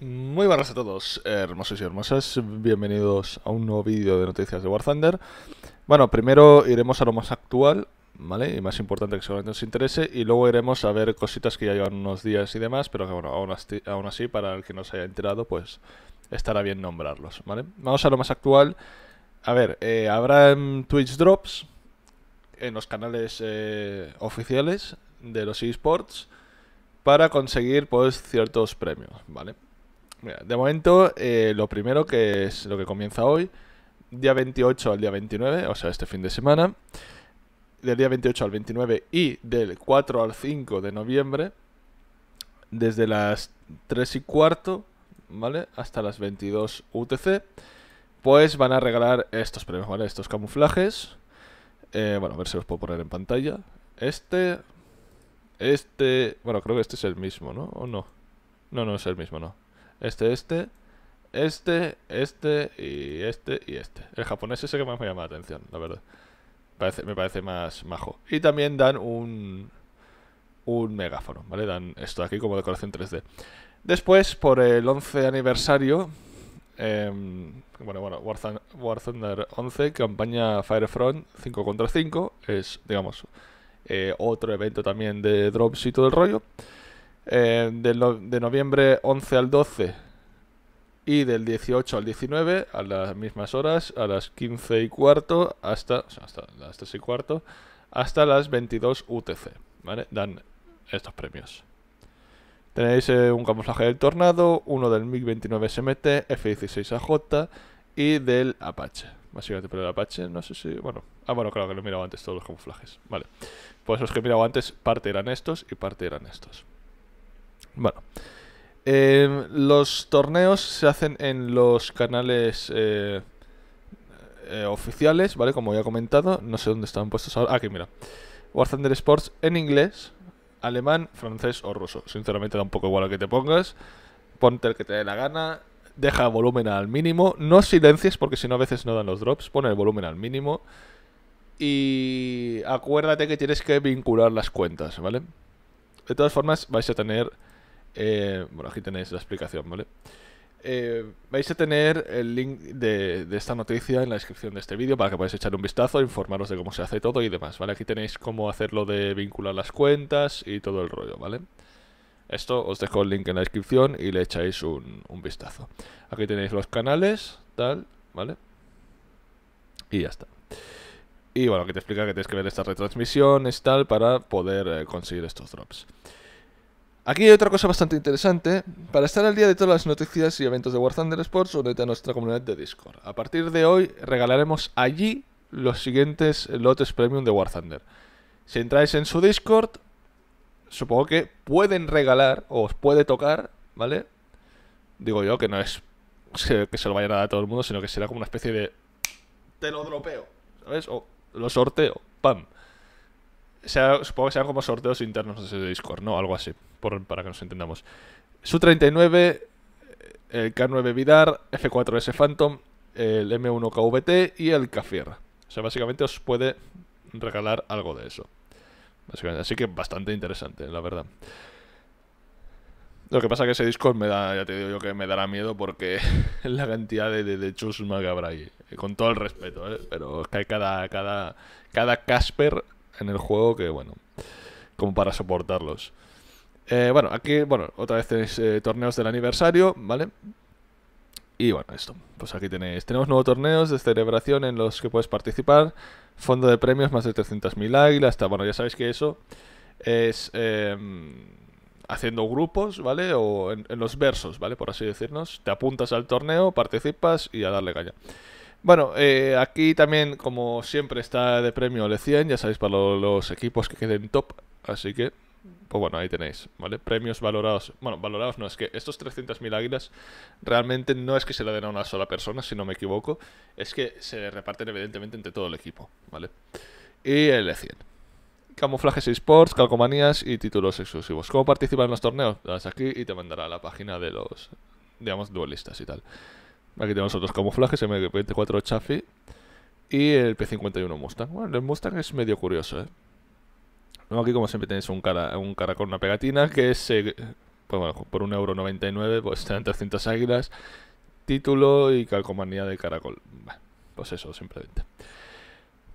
Muy buenas a todos, hermosos y hermosas. Bienvenidos a un nuevo vídeo de noticias de War Thunder. Bueno, primero iremos a lo más actual, ¿vale? Y más importante que seguramente nos interese. Y luego iremos a ver cositas que ya llevan unos días y demás, pero que bueno, aún así, para el que no se haya enterado, pues estará bien nombrarlos, ¿vale? Vamos a lo más actual. A ver, eh, habrá Twitch Drops en los canales eh, oficiales de los eSports para conseguir pues ciertos premios, ¿vale? de momento, eh, lo primero que es lo que comienza hoy, día 28 al día 29, o sea, este fin de semana, del día 28 al 29 y del 4 al 5 de noviembre, desde las 3 y cuarto, ¿vale? Hasta las 22 UTC, pues van a regalar estos premios, ¿vale? Estos camuflajes. Eh, bueno, a ver si los puedo poner en pantalla. Este, este, bueno, creo que este es el mismo, ¿no? ¿O no? No, no es el mismo, no este, este, este, este y este y este. El japonés es el que más me llama la atención, la verdad. me parece más majo. Y también dan un, un megáfono, ¿vale? Dan esto aquí como decoración 3D. Después, por el 11 aniversario, em, bueno, bueno, War, Thunder 11, campaña Firefront 5 contra 5, es, digamos, eh, otro evento también de drops y todo el rollo. Eh, de noviembre 11 al 12 y del 18 al 19 a las mismas horas, a las 15 y cuarto hasta, hasta las 3 y cuarto hasta las 22 UTC, ¿vale? Dan estos premios. Tenéis eh, un camuflaje del Tornado, uno del MiG-29 SMT, F-16AJ y del Apache. Básicamente, pero el Apache, no sé si... Bueno, ah, bueno, claro que lo he mirado antes todos los camuflajes. Vale, pues los que he mirado antes, parte eran estos y parte eran estos. Bueno. Em, los torneos se hacen en los canales eh, eh, oficiales, ¿vale? Como ya he comentado. No sé dónde están puestos ahora. aquí, mira. War Thunder Sports en inglés, alemán, francés o ruso. Sinceramente da un poco igual a que te pongas. Ponte el que te dé la gana. Deja volumen al mínimo. No silencies porque si no a veces no dan los drops. Pon el volumen al mínimo. Y acuérdate que tienes que vincular las cuentas, ¿vale? De todas formas vais a tener eh, bueno, aquí tenéis la explicación, ¿vale? Eh, vais a tener el link de, esta noticia en la descripción de este vídeo para que podáis echar un vistazo, informaros de cómo se hace todo y demás, ¿vale? Aquí tenéis cómo hacerlo de vincular las cuentas y todo el rollo, ¿vale? Esto os dejo el link en la descripción y le echáis un, vistazo. Aquí tenéis los canales, tal, ¿vale? Y ya está. Y bueno, aquí te explica que tienes que ver estas retransmisiones, tal, para poder eh, conseguir estos drops. Aquí hay otra cosa bastante interesante. Para estar al día de todas las noticias y eventos de War Thunder Sports, únete a nuestra comunidad de Discord. A partir de hoy regalaremos allí los siguientes lotes premium de War Thunder. Si entráis en su Discord, supongo que pueden regalar o os puede tocar, ¿vale? Digo yo que no es que se lo vayan a dar a todo el mundo, sino que será como una especie de te lo dropeo, ¿sabes? O lo sorteo, pam supongo que sean como sorteos internos de Discord, ¿no? Algo así, para que nos entendamos. Su 39, eh, el K9 Vidar, F4S Phantom, el M1 KVT y el Kafir. O sea, básicamente os puede regalar algo de eso. Así que bastante interesante, la verdad. Lo que pasa es que ese Discord me da, ya te digo yo que me dará miedo porque la cantidad de, chusma que habrá ahí. Eh, con todo el respeto, ¿eh? Pero es que hay cada, cada, cada Casper en el juego que, bueno, como para soportarlos. Eh, bueno, aquí, bueno, otra vez tenéis eh, torneos del aniversario, ¿vale? Y bueno, esto, pues aquí tenéis, tenemos nuevos torneos de celebración en los que puedes participar, fondo de premios, más de 300.000 águilas, hasta, bueno, ya sabéis que eso es em, haciendo grupos, ¿vale? O en, en, los versos, ¿vale? Por así decirnos, te apuntas al torneo, participas y a darle caña. Bueno, eh, aquí también, como siempre, está de premio e 100, ya sabéis, para los equipos que queden top. Así que, pues bueno, ahí tenéis, ¿vale? Premios valorados. Bueno, valorados no, es que estos 300.000 águilas realmente no es que se le den a una sola persona, si no me equivoco. Es que se reparten, evidentemente, entre todo el equipo, ¿vale? Y el E100. Camuflajes e eSports, calcomanías y títulos exclusivos. ¿Cómo participar en los torneos? Das aquí y te mandará a la página de los, digamos, duelistas y tal. Aquí tenemos otros camuflajes, el M24 Chaffee y el P51 Mustang. Bueno, el Mustang es medio curioso, ¿eh? aquí como siempre tenéis un cara, un una pegatina que es, eh, pues bueno, por 1,99€ pues 300 águilas, título y calcomanía de caracol. pues eso, simplemente.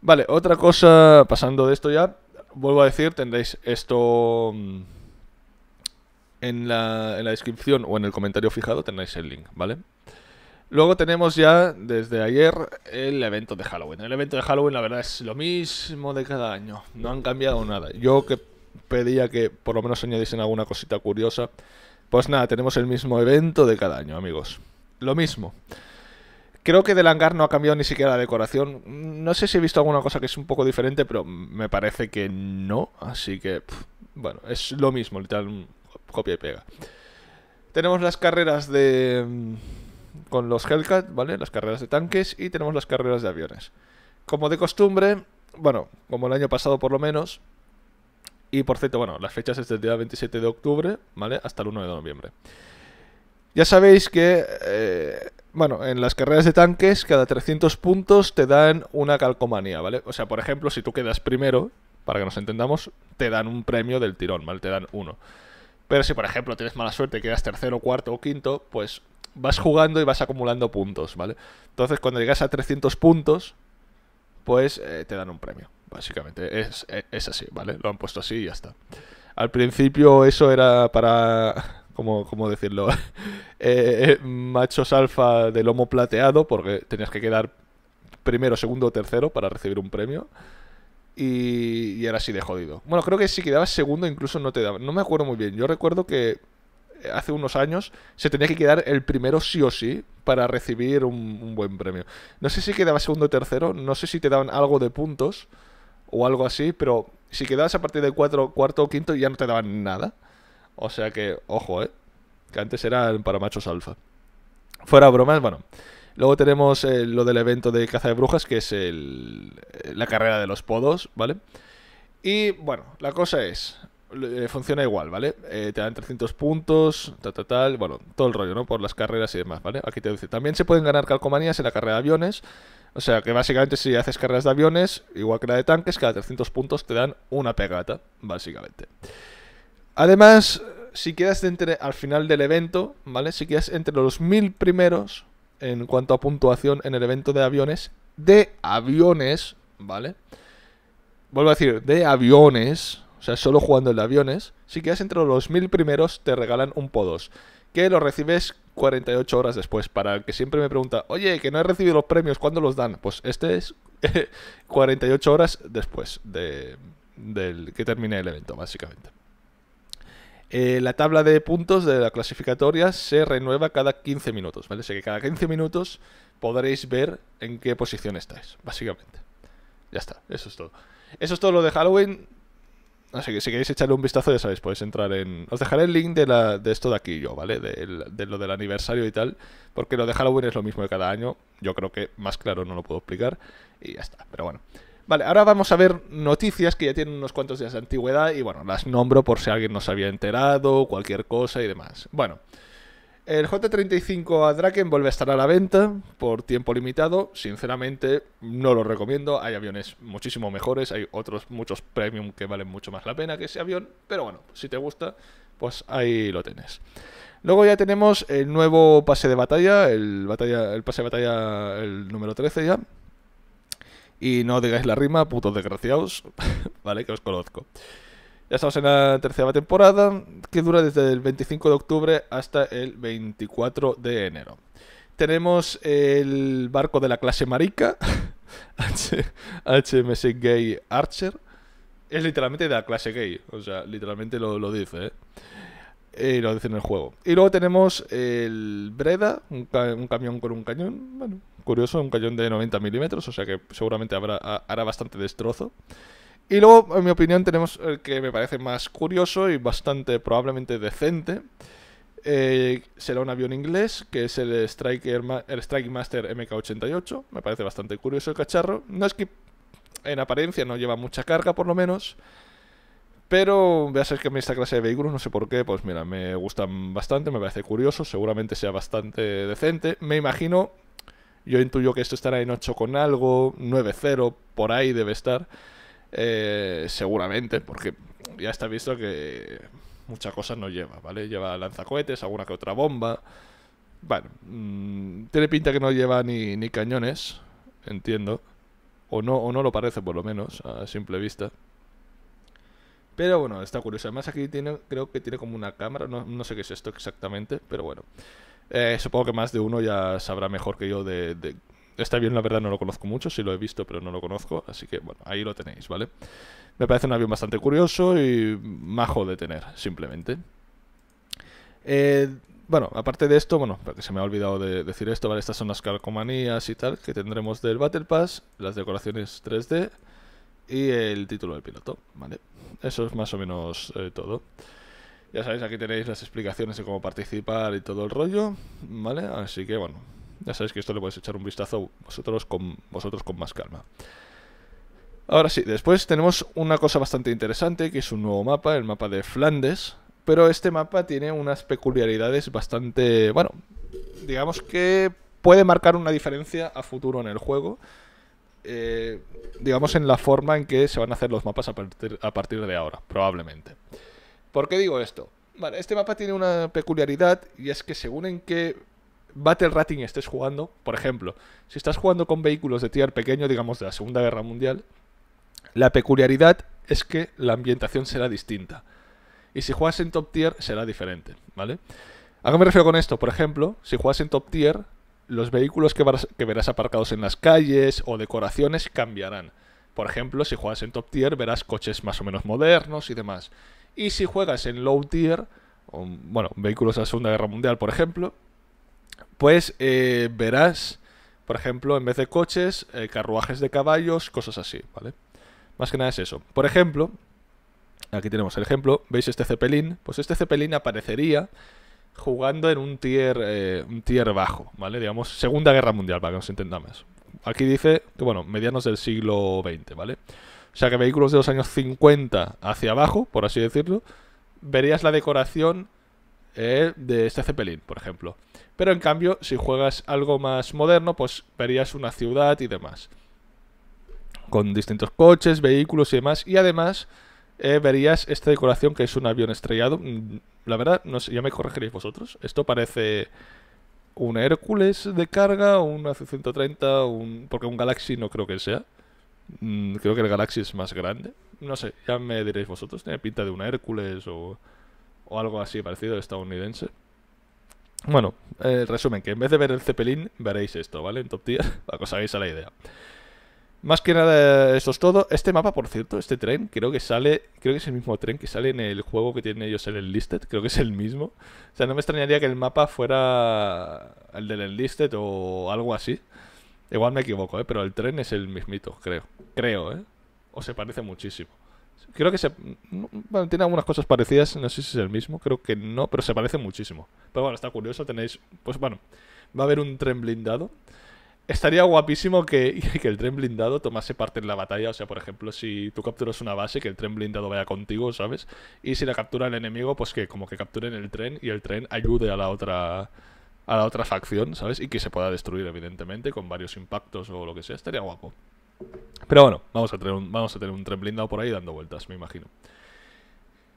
Vale, otra cosa, pasando de esto ya, vuelvo a decir, tendréis esto mm, en la, en la descripción o en el comentario fijado, tendréis el link, ¿vale? vale Luego tenemos ya desde ayer el evento de Halloween. El evento de Halloween, la verdad, es lo mismo de cada año. No han cambiado nada. Yo que pedía que por lo menos añadiesen alguna cosita curiosa. Pues nada, tenemos el mismo evento de cada año, amigos. Lo mismo. Creo que del hangar no ha cambiado ni siquiera la decoración. No sé si he visto alguna cosa que es un poco diferente, pero me parece que no. Así que, bueno, es lo mismo, literal, copia y pega. Tenemos las carreras de mm, con los Hellcat, ¿vale? Las carreras de tanques y tenemos las carreras de aviones. Como de costumbre, bueno, como el año pasado por lo menos, y por cierto, bueno, las fechas es del día 27 de octubre, ¿vale? Hasta el 1 de noviembre. Ya sabéis que, eh, bueno, en las carreras de tanques, cada 300 puntos te dan una calcomanía, ¿vale? O sea, por ejemplo, si tú quedas primero, para que nos entendamos, te dan un premio del tirón, ¿vale? Te dan uno. Pero si, por ejemplo, tienes mala suerte, quedas tercero, cuarto o quinto, pues vas jugando y vas acumulando puntos, ¿vale? Entonces, cuando llegas a 300 puntos, pues eh, te dan un premio, básicamente. E, es, así, ¿vale? Lo han puesto así y ya está. Al principio eso era para, ¿cómo, decirlo? Eh, eh, machos alfa de lomo plateado, porque tenías que quedar primero, segundo o tercero para recibir un premio. Y, y, era así de jodido. Bueno, creo que si quedabas segundo incluso no te daban. No me acuerdo muy bien. Yo recuerdo que hace unos años se tenía que quedar el primero sí o sí para recibir un, buen premio. No sé si quedaba segundo o tercero, no sé si te daban algo de puntos o algo así, pero si quedabas a partir de cuarto o quinto ya no te daban nada. O sea que, ojo, ¿eh? Que antes eran para machos alfa. Fuera bromas, bueno. Luego tenemos eh, lo del evento de caza de brujas, que es la carrera de los podos, ¿vale? Y bueno, la cosa es, eh, funciona igual, ¿vale? Eh, te dan 300 puntos, tal, tal, tal, bueno, todo el rollo, ¿no? Por las carreras y demás, ¿vale? Aquí te dice, también se pueden ganar calcomanías en la carrera de aviones, o sea que básicamente si haces carreras de aviones, igual que la de tanques, cada 300 puntos te dan una pegata, básicamente. Además, si quedas entre, al final del evento, ¿vale? Si quedas entre los 1000 primeros en cuanto a puntuación en el evento de aviones, de aviones, ¿vale? Vuelvo a decir, de aviones, o sea, solo jugando en aviones, si quedas entre los mil primeros, te regalan un podos... que lo recibes 48 horas después. Para el que siempre me pregunta, oye, que no he recibido los premios, ¿cuándo los dan? Pues este es 48 horas después de, del que termine el evento, básicamente. Eh, la tabla de puntos de la clasificatoria se renueva cada 15 minutos, ¿vale? que cada 15 minutos podréis ver en qué posición estáis, básicamente. Ya está, eso es todo. Eso es todo lo de Halloween. Así que si queréis echarle un vistazo, ya sabéis, podéis entrar en... Os dejaré el link de, la, de esto de aquí yo, ¿vale? De, lo del aniversario y tal. Porque lo de Halloween es lo mismo de cada año. Yo creo que más claro no lo puedo explicar. Y ya está, pero bueno. Vale, ahora vamos a ver noticias que ya tienen unos cuantos días de antigüedad. Y bueno, las nombro por si alguien no se había enterado, cualquier cosa y demás. Bueno... El J35 a Draken vuelve a estar a la venta por tiempo limitado. Sinceramente, no lo recomiendo. Hay aviones muchísimo mejores, hay otros muchos premium que valen mucho más la pena que ese avión. Pero bueno, si te gusta, pues ahí lo tenés. Luego ya tenemos el nuevo pase de batalla, el, batalla, el pase de batalla el número 13 ya. Y no digáis la rima, putos desgraciados, ¿vale? Que os conozco. Ya estamos en la tercera temporada, que dura desde el 25 de octubre hasta el 24 de enero. Tenemos el barco de la clase marica, HMS Gay Archer. Es literalmente de la clase gay, o sea, literalmente lo, dice, ¿eh? Y lo dice en el juego. Y luego tenemos el Breda, un, camión con un cañón. Bueno, curioso, un cañón de 90 milímetros, o sea que seguramente habrá, hará bastante destrozo. Y luego, en mi opinión, tenemos el que me parece más curioso y bastante probablemente decente. Eh, será un avión inglés, que es el Strike, el Master MK88. Me parece bastante curioso el cacharro. No es que en apariencia no lleva mucha carga, por lo menos. Pero voy a ser que me esta clase de vehículos, no sé por qué, pues mira, me gustan bastante, me parece curioso, seguramente sea bastante decente. Me imagino, yo intuyo que esto estará en 8 con algo, 9-0, por ahí debe estar. Eh, seguramente, porque ya está visto que muchas cosas no lleva, ¿vale? Lleva lanzacohetes, alguna que otra bomba. Bueno, mm, tiene pinta que no lleva ni, cañones, entiendo. O no, no lo parece, por lo menos, a simple vista. Pero bueno, está curioso. Además aquí tiene, creo que tiene como una cámara, no, sé qué es esto exactamente, pero bueno. Eh, supongo que más de uno ya sabrá mejor que yo de Está bien, la verdad no lo conozco mucho, sí lo he visto, pero no lo conozco, así que bueno, ahí lo tenéis, ¿vale? Me parece un avión bastante curioso y majo de tener, simplemente. Eh, bueno, aparte de esto, bueno, porque se me ha olvidado de decir esto, ¿vale? Estas son las calcomanías y tal que tendremos del Battle Pass, las decoraciones 3D y el título del piloto, ¿vale? Eso es más o menos eh, todo. Ya sabéis, aquí tenéis las explicaciones de cómo participar y todo el rollo, ¿vale? Así que bueno, ya sabéis que esto le podéis echar un vistazo vosotros con, vosotros con más calma. Ahora sí, después tenemos una cosa bastante interesante, que es un nuevo mapa, el mapa de Flandes. Pero este mapa tiene unas peculiaridades bastante... Bueno, digamos que puede marcar una diferencia a futuro en el juego. Eh, digamos en la forma en que se van a hacer los mapas a partir, de ahora, probablemente. ¿Por qué digo esto? Vale, este mapa tiene una peculiaridad y es que según en qué Battle Rating estés jugando, por ejemplo, si estás jugando con vehículos de tier pequeño, digamos de la Segunda Guerra Mundial, la peculiaridad es que la ambientación será distinta. Y si juegas en top tier, será diferente, ¿vale? ¿A qué me refiero con esto? Por ejemplo, si juegas en top tier, los vehículos que, verás aparcados en las calles o decoraciones cambiarán. Por ejemplo, si juegas en top tier, verás coches más o menos modernos y demás. Y si juegas en low tier, bueno, vehículos de la Segunda Guerra Mundial, por ejemplo, pues verás, por ejemplo, en vez de coches, eh, carruajes de caballos, cosas así, ¿vale? Más que nada es eso. Por ejemplo, aquí tenemos el ejemplo, ¿veis este cepelín? Pues este cepelín aparecería jugando en un tier, eh, un tier bajo, ¿vale? Digamos, Segunda Guerra Mundial, para que nos entendamos. Aquí dice bueno, medianos del siglo XX, ¿vale? O sea que vehículos de los años 50 hacia abajo, por así decirlo, verías la decoración eh, de este Zeppelin, por ejemplo. Pero en cambio, si juegas algo más moderno, pues verías una ciudad y demás. Con distintos coches, vehículos y demás. Y además, eh, verías esta decoración que es un avión estrellado. Mm, la verdad, no sé, ya me corregiréis vosotros. Esto parece un Hércules de carga, un AC-130, un... porque un Galaxy no creo que sea. Mm, creo que el Galaxy es más grande. No sé, ya me diréis vosotros. Tiene pinta de un Hércules o o algo así parecido estadounidense. Bueno, eh, el resumen, que en vez de ver el Zeppelin, veréis esto, ¿vale? En Top Tier, para que os hagáis a la idea. Más que nada, eso es todo. Este mapa, por cierto, este tren, creo que sale. Creo que es el mismo tren que sale en el juego que tienen ellos en el Enlisted. Creo que es el mismo. O sea, no me extrañaría que el mapa fuera el del Enlisted o algo así. Igual me equivoco, ¿eh? Pero el tren es el mismito, creo. Creo, ¿eh? O se parece muchísimo. Creo que se. Bueno, tiene algunas cosas parecidas, no sé si es el mismo, creo que no, pero se parece muchísimo. Pero bueno, está curioso, tenéis. Pues bueno, va a haber un tren blindado. Estaría guapísimo que, que, el tren blindado tomase parte en la batalla. O sea, por ejemplo, si tú capturas una base, que el tren blindado vaya contigo, ¿sabes? Y si la captura el enemigo, pues que como que capturen el tren y el tren ayude a la otra a la otra facción, ¿sabes? Y que se pueda destruir, evidentemente, con varios impactos o lo que sea. Estaría guapo. Pero bueno, vamos a tener un, vamos a tener un tren blindado por ahí dando vueltas, me imagino.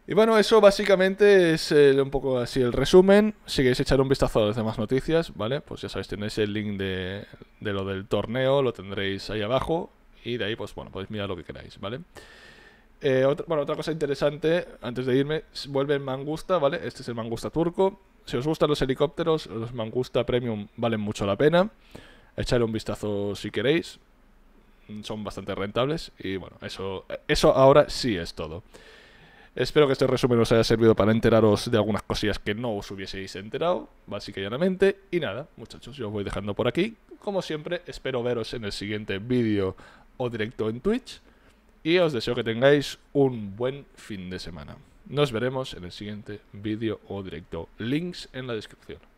Y bueno, eso básicamente es eh, un poco así el resumen. Si queréis echar un vistazo a las demás noticias, ¿vale? Pues ya sabéis, tenéis el link de, lo del torneo, lo tendréis ahí abajo. Y de ahí, pues bueno, podéis mirar lo que queráis, ¿vale? Eh, bueno, otra cosa interesante, antes de irme, vuelve el mangusta, ¿vale? Este es el mangusta turco. Si os gustan los helicópteros, los mangusta premium valen mucho la pena. Echadle un vistazo si queréis son bastante rentables y bueno, eso, eso ahora sí es todo. Espero que este resumen os haya servido para enteraros de algunas cosillas que no os hubieseis enterado, básicamente. Y nada, muchachos, yo os voy dejando por aquí. Como siempre, espero veros en el siguiente vídeo o directo en Twitch. Y os deseo que tengáis un buen fin de semana. Nos veremos en el siguiente vídeo o directo. Links en la descripción.